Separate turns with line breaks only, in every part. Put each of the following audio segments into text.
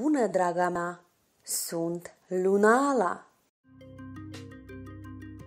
bună, draga mea! Sunt Lunala!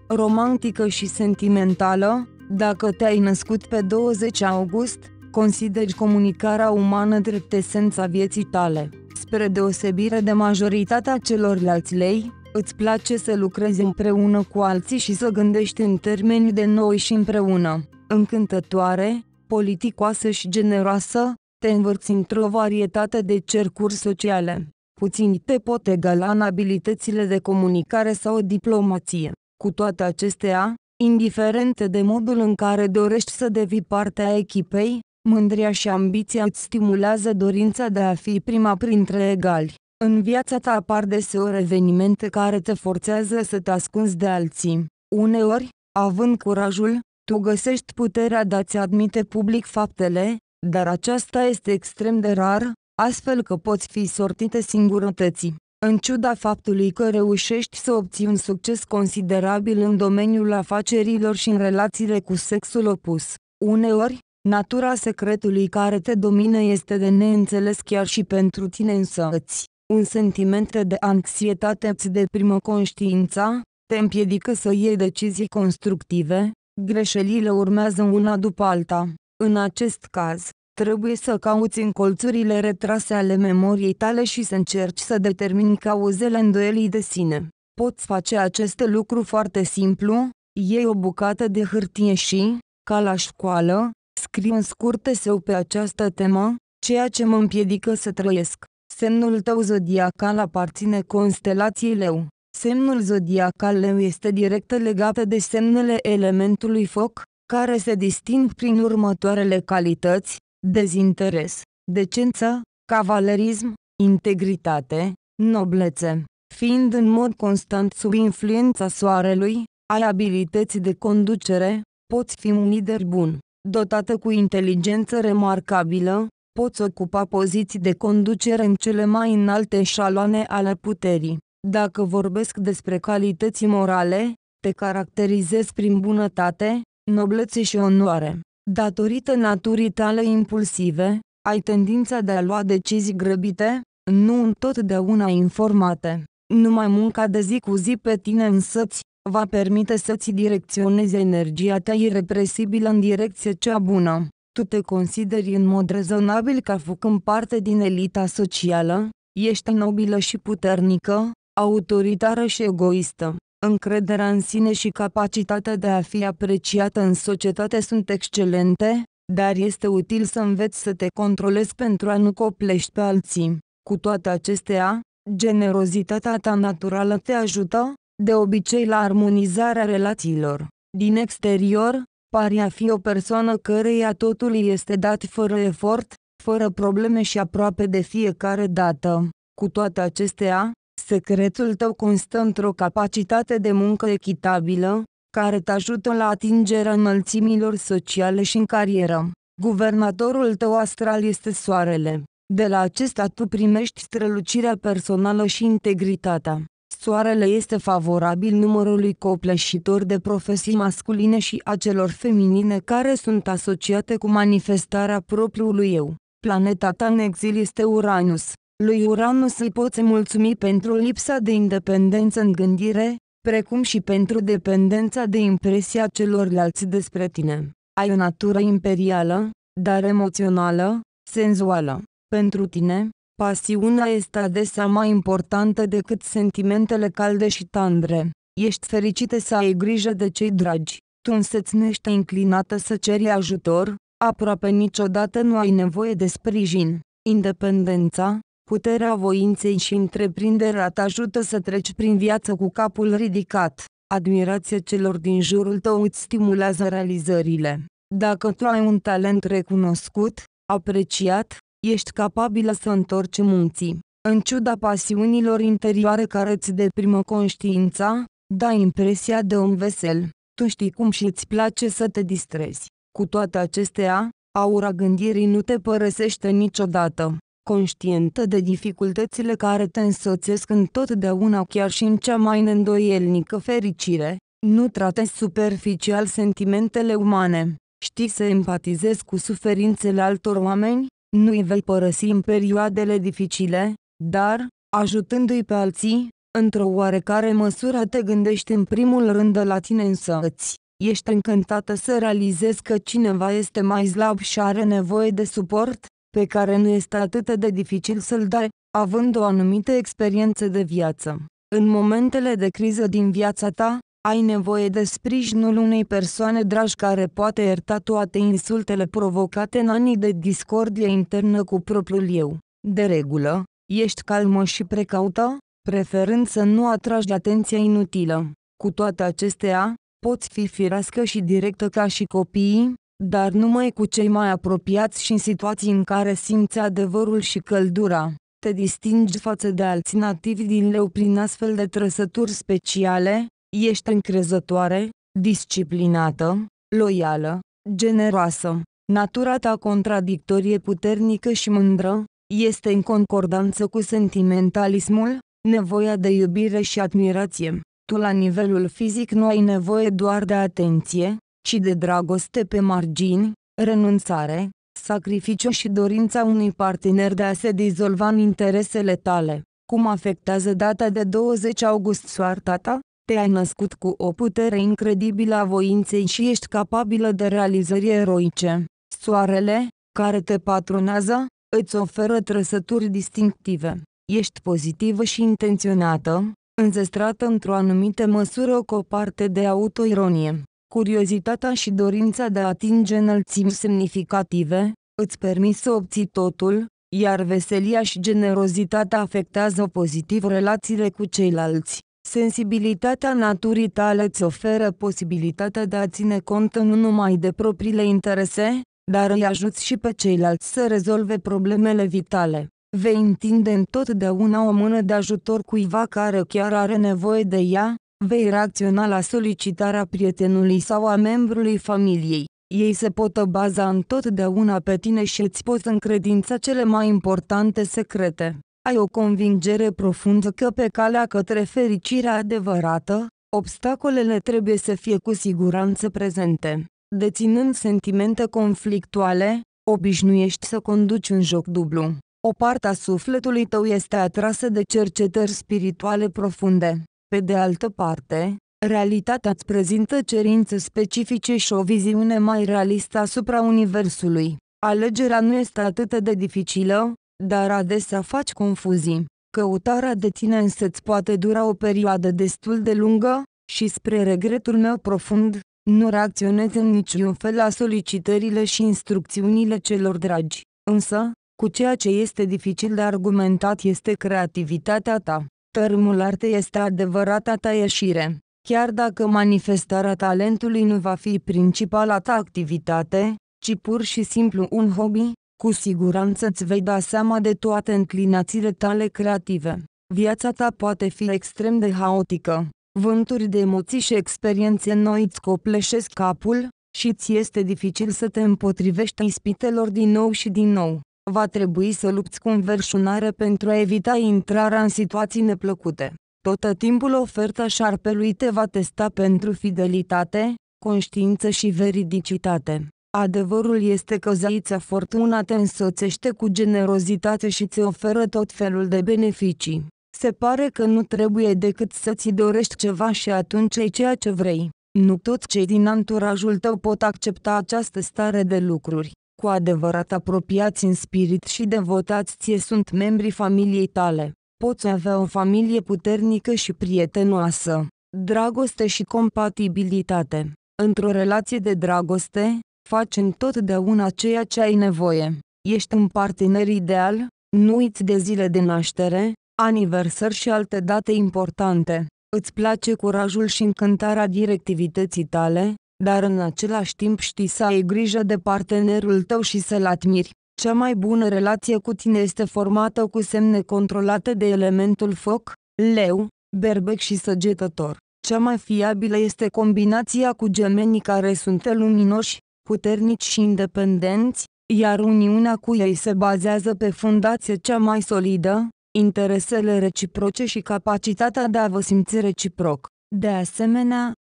Romantică și sentimentală, dacă te-ai născut pe 20 august, consideri comunicarea umană drept esența vieții tale. Spre deosebire de majoritatea celorlalți lei, îți place să lucrezi împreună cu alții și să gândești în termeni de noi și împreună. Încântătoare, politicoasă și generoasă, te învârți într-o varietate de cercuri sociale. Puțini te pot egala în abilitățile de comunicare sau diplomație. Cu toate acestea, indiferent de modul în care dorești să devii parte a echipei, mândria și ambiția îți stimulează dorința de a fi prima printre egali. În viața ta apar deseori evenimente care te forțează să te ascunzi de alții. Uneori, având curajul, tu găsești puterea de a-ți admite public faptele, dar aceasta este extrem de rar, astfel că poți fi sortite singurătății. În ciuda faptului că reușești să obții un succes considerabil în domeniul afacerilor și în relațiile cu sexul opus, uneori, natura secretului care te domină este de neînțeles chiar și pentru tine însăți. Un sentiment de anxietate îți deprimă conștiința, te împiedică să iei decizii constructive, greșelile urmează una după alta. În acest caz, trebuie să cauți în colțurile retrase ale memoriei tale și să încerci să determini cauzele îndoielii de sine. Poți face acest lucru foarte simplu, iei o bucată de hârtie și, ca la școală, scrii în scurte său pe această temă, ceea ce mă împiedică să trăiesc. Semnul tău zodiacal aparține constelației leu. Semnul zodiacal leu este direct legat de semnele elementului foc, care se disting prin următoarele calități, dezinteres, decență, cavalerism, integritate, noblețe, fiind în mod constant sub influența soarelui, ai abilități de conducere, poți fi un lider bun, dotată cu inteligență remarcabilă, poți ocupa poziții de conducere în cele mai înalte șaloane ale puterii. Dacă vorbesc despre calități morale, te caracterizezi prin bunătate, noblețe și onoare. Datorită naturii tale impulsive, ai tendința de a lua decizii grăbite, nu întotdeauna informate. Numai munca de zi cu zi pe tine însăți, va permite să-ți direcționezi energia ta irepresibilă în direcție cea bună. Tu te consideri în mod rezonabil ca făcând parte din elita socială, ești nobilă și puternică, autoritară și egoistă încrederea în sine și capacitatea de a fi apreciată în societate sunt excelente, dar este util să înveți să te controlezi pentru a nu coplești pe alții. Cu toate acestea, generozitatea ta naturală te ajută, de obicei la armonizarea relațiilor. Din exterior, pari a fi o persoană căreia totul este dat fără efort, fără probleme și aproape de fiecare dată. Cu toate acestea, Secretul tău constă într-o capacitate de muncă echitabilă, care te ajută la atingerea înălțimilor sociale și în carieră. Guvernatorul tău astral este soarele. De la acesta tu primești strălucirea personală și integritatea. Soarele este favorabil numărului copleșitor de profesii masculine și a celor feminine care sunt asociate cu manifestarea propriului eu. Planeta ta în exil este Uranus. Lui Uranus îi poți mulțumi pentru lipsa de independență în gândire, precum și pentru dependența de impresia celorlalți despre tine. Ai o natură imperială, dar emoțională, senzuală. Pentru tine, pasiunea este adesea mai importantă decât sentimentele calde și tandre. Ești fericită să ai grijă de cei dragi. Tu însăți nu ești înclinată să ceri ajutor, aproape niciodată nu ai nevoie de sprijin. Independența, Puterea voinței și întreprinderea te ajută să treci prin viață cu capul ridicat. Admirația celor din jurul tău îți stimulează realizările. Dacă tu ai un talent recunoscut, apreciat, ești capabilă să întorci munții. În ciuda pasiunilor interioare care îți deprimă conștiința, dai impresia de un vesel. Tu știi cum și îți place să te distrezi. Cu toate acestea, aura gândirii nu te părăsește niciodată conștientă de dificultățile care te însoțesc întotdeauna chiar și în cea mai îndoielnică fericire, nu trate superficial sentimentele umane, știi să empatizezi cu suferințele altor oameni, nu îi vei părăsi în perioadele dificile, dar, ajutându-i pe alții, într-o oarecare măsură te gândești în primul rând la tine însăți. Ești încântată să realizezi că cineva este mai slab și are nevoie de suport, pe care nu este atât de dificil să-l dai, având o anumită experiență de viață. În momentele de criză din viața ta, ai nevoie de sprijinul unei persoane dragi care poate ierta toate insultele provocate în anii de discordie internă cu propriul eu. De regulă, ești calmă și precaută, preferând să nu atragi atenția inutilă. Cu toate acestea, poți fi firească și directă ca și copiii, dar numai cu cei mai apropiați și în situații în care simți adevărul și căldura. Te distingi față de alții nativi din leu prin astfel de trăsături speciale, ești încrezătoare, disciplinată, loială, generoasă. Natura ta contradictorie puternică și mândră, este în concordanță cu sentimentalismul, nevoia de iubire și admirație. Tu la nivelul fizic nu ai nevoie doar de atenție, ci de dragoste pe margini, renunțare, sacrificiu și dorința unui partener de a se dizolva în interesele tale. Cum afectează data de 20 august soarta ta? Te-ai născut cu o putere incredibilă a voinței și ești capabilă de realizări eroice. Soarele, care te patronează, îți oferă trăsături distinctive. Ești pozitivă și intenționată, înzestrată într-o anumită măsură cu o parte de autoironie. Curiozitatea și dorința de a atinge înălțimi semnificative, îți permis să obții totul, iar veselia și generozitatea afectează pozitiv relațiile cu ceilalți. Sensibilitatea naturii tale îți oferă posibilitatea de a ține cont nu numai de propriile interese, dar îi ajuți și pe ceilalți să rezolve problemele vitale. Vei întinde întotdeauna o mână de ajutor cuiva care chiar are nevoie de ea, Vei reacționa la solicitarea prietenului sau a membrului familiei. Ei se pot baza întotdeauna pe tine și îți poți încredința cele mai importante secrete. Ai o convingere profundă că pe calea către fericirea adevărată, obstacolele trebuie să fie cu siguranță prezente. Deținând sentimente conflictuale, obișnuiești să conduci un joc dublu. O parte a sufletului tău este atrasă de cercetări spirituale profunde. Pe de altă parte, realitatea îți prezintă cerințe specifice și o viziune mai realistă asupra universului. Alegerea nu este atât de dificilă, dar adesea faci confuzii. Căutarea de tine însă îți poate dura o perioadă destul de lungă, și spre regretul meu profund, nu reacționez în niciun fel la solicitările și instrucțiunile celor dragi. Însă, cu ceea ce este dificil de argumentat este creativitatea ta. Tărâmul artei este adevărata ta ieșire. Chiar dacă manifestarea talentului nu va fi principala ta activitate, ci pur și simplu un hobby, cu siguranță îți vei da seama de toate înclinațiile tale creative. Viața ta poate fi extrem de haotică. Vânturi de emoții și experiențe noi îți copleșesc capul și ți este dificil să te împotrivești ispitelor din nou și din nou va trebui să lupți cu înverșunare pentru a evita intrarea în situații neplăcute. Tot timpul oferta șarpelui te va testa pentru fidelitate, conștiință și veridicitate. Adevărul este că zaița fortuna te însoțește cu generozitate și ți oferă tot felul de beneficii. Se pare că nu trebuie decât să-ți dorești ceva și atunci ai ceea ce vrei. Nu toți cei din anturajul tău pot accepta această stare de lucruri cu adevărat apropiați în spirit și devotați ție sunt membrii familiei tale. Poți avea o familie puternică și prietenoasă, dragoste și compatibilitate. Într-o relație de dragoste, faci întotdeauna ceea ce ai nevoie. Ești un partener ideal, nu uiți de zile de naștere, aniversări și alte date importante. Îți place curajul și încântarea directivității tale, dar în același timp știi să ai grijă de partenerul tău și să-l admiri. Cea mai bună relație cu tine este formată cu semne controlate de elementul foc, leu, berbec și săgetător. Cea mai fiabilă este combinația cu gemenii care sunt luminoși, puternici și independenți, iar uniunea cu ei se bazează pe fundație cea mai solidă, interesele reciproce și capacitatea de a vă simți reciproc. De asemenea,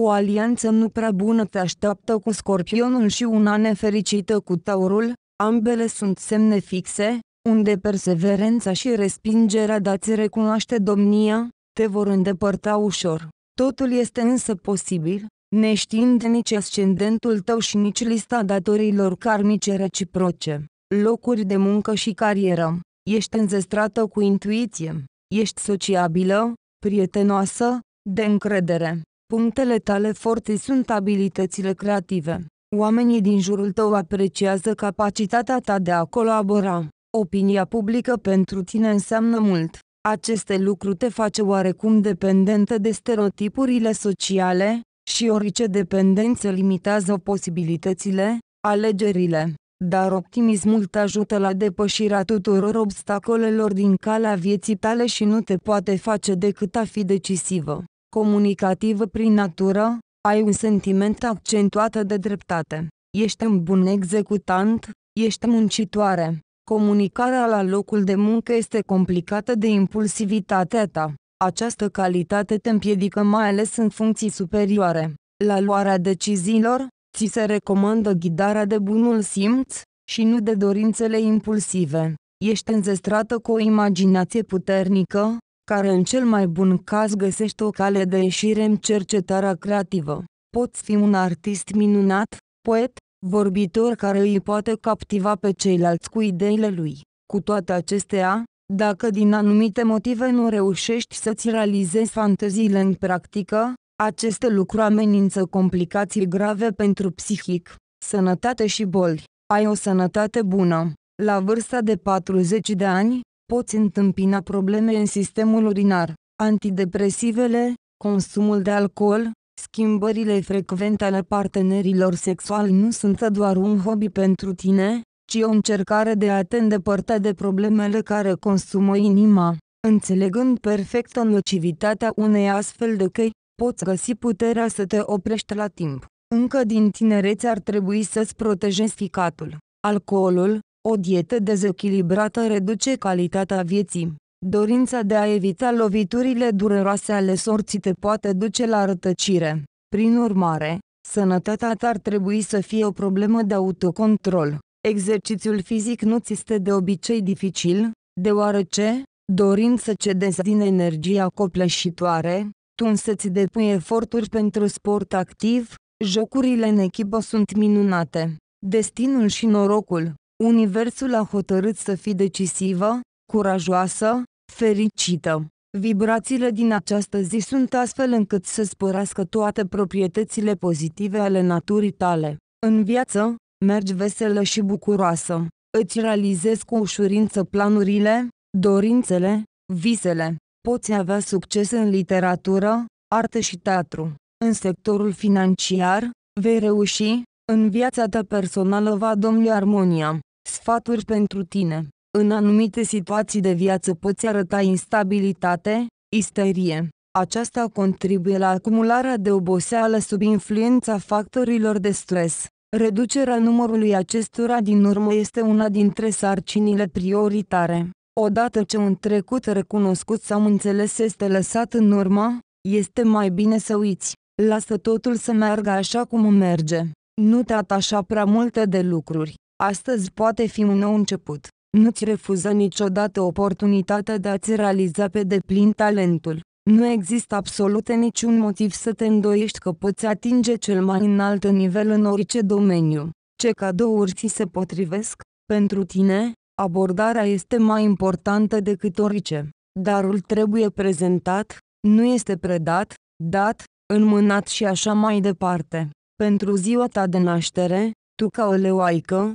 o alianță nu prea bună te așteaptă cu scorpionul și una nefericită cu taurul, ambele sunt semne fixe, unde perseverența și respingerea dați recunoaște domnia, te vor îndepărta ușor. Totul este însă posibil, neștiind nici ascendentul tău și nici lista datorilor karmice reciproce, locuri de muncă și carieră. Ești înzestrată cu intuiție, ești sociabilă, prietenoasă, de încredere. Punctele tale forte sunt abilitățile creative. Oamenii din jurul tău apreciază capacitatea ta de a colabora. Opinia publică pentru tine înseamnă mult. Aceste lucruri te face oarecum dependentă de stereotipurile sociale, și orice dependență limitează posibilitățile, alegerile. Dar optimismul te ajută la depășirea tuturor obstacolelor din calea vieții tale și nu te poate face decât a fi decisivă. Comunicativă prin natură, ai un sentiment accentuat de dreptate. Ești un bun executant, ești muncitoare. Comunicarea la locul de muncă este complicată de impulsivitatea ta. Această calitate te împiedică mai ales în funcții superioare. La luarea deciziilor, ți se recomandă ghidarea de bunul simț și nu de dorințele impulsive. Ești înzestrată cu o imaginație puternică, care în cel mai bun caz găsește o cale de ieșire în cercetarea creativă. Poți fi un artist minunat, poet, vorbitor care îi poate captiva pe ceilalți cu ideile lui. Cu toate acestea, dacă din anumite motive nu reușești să-ți realizezi fanteziile în practică, aceste lucruri amenință complicații grave pentru psihic, sănătate și boli. Ai o sănătate bună. La vârsta de 40 de ani, poți întâmpina probleme în sistemul urinar, antidepresivele, consumul de alcool, schimbările frecvente ale partenerilor sexuali nu sunt doar un hobby pentru tine, ci o încercare de a te îndepărta de problemele care consumă inima. Înțelegând perfect nocivitatea unei astfel de căi, poți găsi puterea să te oprești la timp. Încă din tinerețe ar trebui să-ți protejezi ficatul. Alcoolul, o dietă dezechilibrată reduce calitatea vieții. Dorința de a evita loviturile dureroase ale sorții te poate duce la rătăcire. Prin urmare, sănătatea ta ar trebui să fie o problemă de autocontrol. Exercițiul fizic nu ți este de obicei dificil, deoarece, dorind să cedezi din energia copleșitoare, tu însă ți depui eforturi pentru sport activ, jocurile în echipă sunt minunate. Destinul și norocul Universul a hotărât să fii decisivă, curajoasă, fericită. Vibrațiile din această zi sunt astfel încât să spărească toate proprietățile pozitive ale naturii tale. În viață, mergi veselă și bucuroasă. Îți realizezi cu ușurință planurile, dorințele, visele. Poți avea succes în literatură, artă și teatru. În sectorul financiar, vei reuși, în viața ta personală va domni armonia. Sfaturi pentru tine. În anumite situații de viață poți arăta instabilitate, isterie. Aceasta contribuie la acumularea de oboseală sub influența factorilor de stres. Reducerea numărului acestora din urmă este una dintre sarcinile prioritare. Odată ce un trecut recunoscut sau înțeles este lăsat în urmă, este mai bine să uiți. Lasă totul să meargă așa cum merge. Nu te atașa prea multe de lucruri. Astăzi poate fi un nou început. Nu-ți refuză niciodată oportunitatea de a-ți realiza pe deplin talentul. Nu există absolut niciun motiv să te îndoiești că poți atinge cel mai înalt nivel în orice domeniu. Ce cadouri ți se potrivesc? Pentru tine, abordarea este mai importantă decât orice. Darul trebuie prezentat, nu este predat, dat, înmânat și așa mai departe. Pentru ziua ta de naștere, tu ca o leoaică,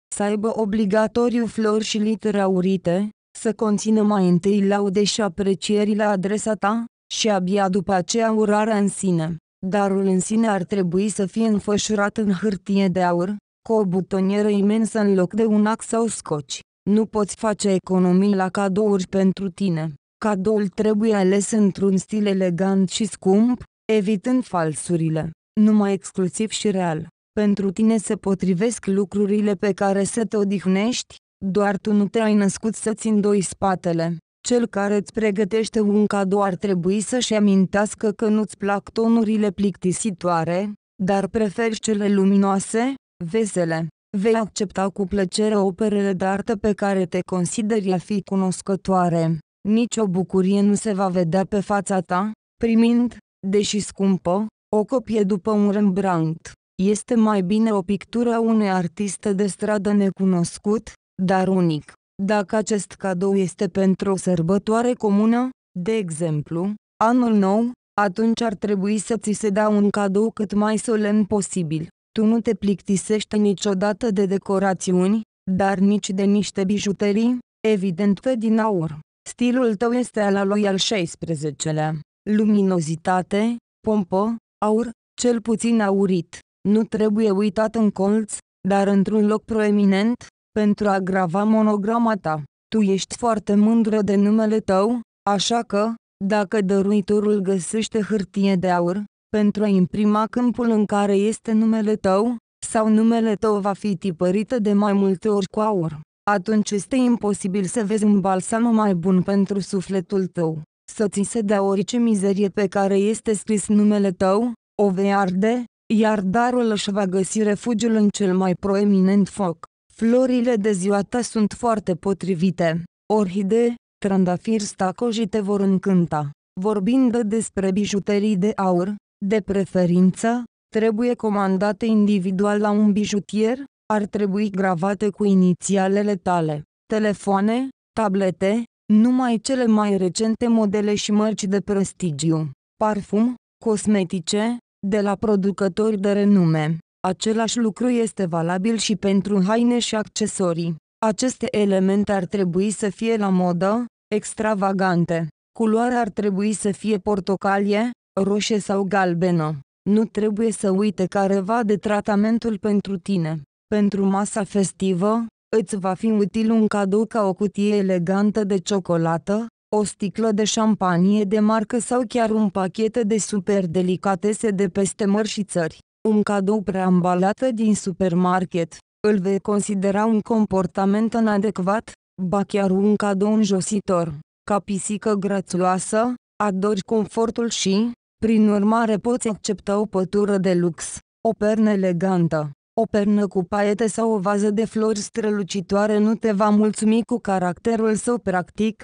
să aibă obligatoriu flori și litere aurite, să conțină mai întâi laude și aprecieri la adresa ta, și abia după aceea urarea în sine. Darul în sine ar trebui să fie înfășurat în hârtie de aur, cu o butonieră imensă în loc de un ax sau scoci. Nu poți face economii la cadouri pentru tine. Cadoul trebuie ales într-un stil elegant și scump, evitând falsurile, numai exclusiv și real. Pentru tine se potrivesc lucrurile pe care să te odihnești, doar tu nu te-ai născut să-ți îndoi spatele. Cel care îți pregătește un cadou ar trebui să-și amintească că nu-ți plac tonurile plictisitoare, dar preferi cele luminoase, vesele. Vei accepta cu plăcere operele de artă pe care te consideri a fi cunoscătoare. Nici o bucurie nu se va vedea pe fața ta, primind, deși scumpă, o copie după un Rembrandt. Este mai bine o pictură a unui artist de stradă necunoscut, dar unic. Dacă acest cadou este pentru o sărbătoare comună, de exemplu, anul nou, atunci ar trebui să ți se dea un cadou cât mai solemn posibil. Tu nu te plictisești niciodată de decorațiuni, dar nici de niște bijuterii, evident că din aur. Stilul tău este al lui al 16-lea. Luminozitate, pompă, aur, cel puțin aurit, nu trebuie uitat în colț, dar într-un loc proeminent, pentru a grava monograma ta. Tu ești foarte mândră de numele tău, așa că, dacă dăruitorul găsește hârtie de aur, pentru a imprima câmpul în care este numele tău, sau numele tău va fi tipărită de mai multe ori cu aur, atunci este imposibil să vezi un balsam mai bun pentru sufletul tău. Să ți se dea orice mizerie pe care este scris numele tău, o vei arde, iar darul își va găsi refugiul în cel mai proeminent foc. Florile de ziua ta sunt foarte potrivite. Orhidee, trandafiri stacoji te vor încânta. Vorbind despre bijuterii de aur, de preferință, trebuie comandate individual la un bijutier, ar trebui gravate cu inițialele tale. Telefoane, tablete, numai cele mai recente modele și mărci de prestigiu. Parfum, cosmetice, de la producători de renume. Același lucru este valabil și pentru haine și accesorii. Aceste elemente ar trebui să fie la modă, extravagante. Culoarea ar trebui să fie portocalie, roșie sau galbenă. Nu trebuie să uite careva de tratamentul pentru tine. Pentru masa festivă, îți va fi util un cadou ca o cutie elegantă de ciocolată, o sticlă de șampanie de marcă sau chiar un pachet de super delicatese de peste mări și țări. Un cadou preambalată din supermarket, îl vei considera un comportament inadecvat, ba chiar un cadou înjositor. Ca pisică grațioasă, adori confortul și, prin urmare poți accepta o pătură de lux, o pernă elegantă, o pernă cu paiete sau o vază de flori strălucitoare nu te va mulțumi cu caracterul său practic,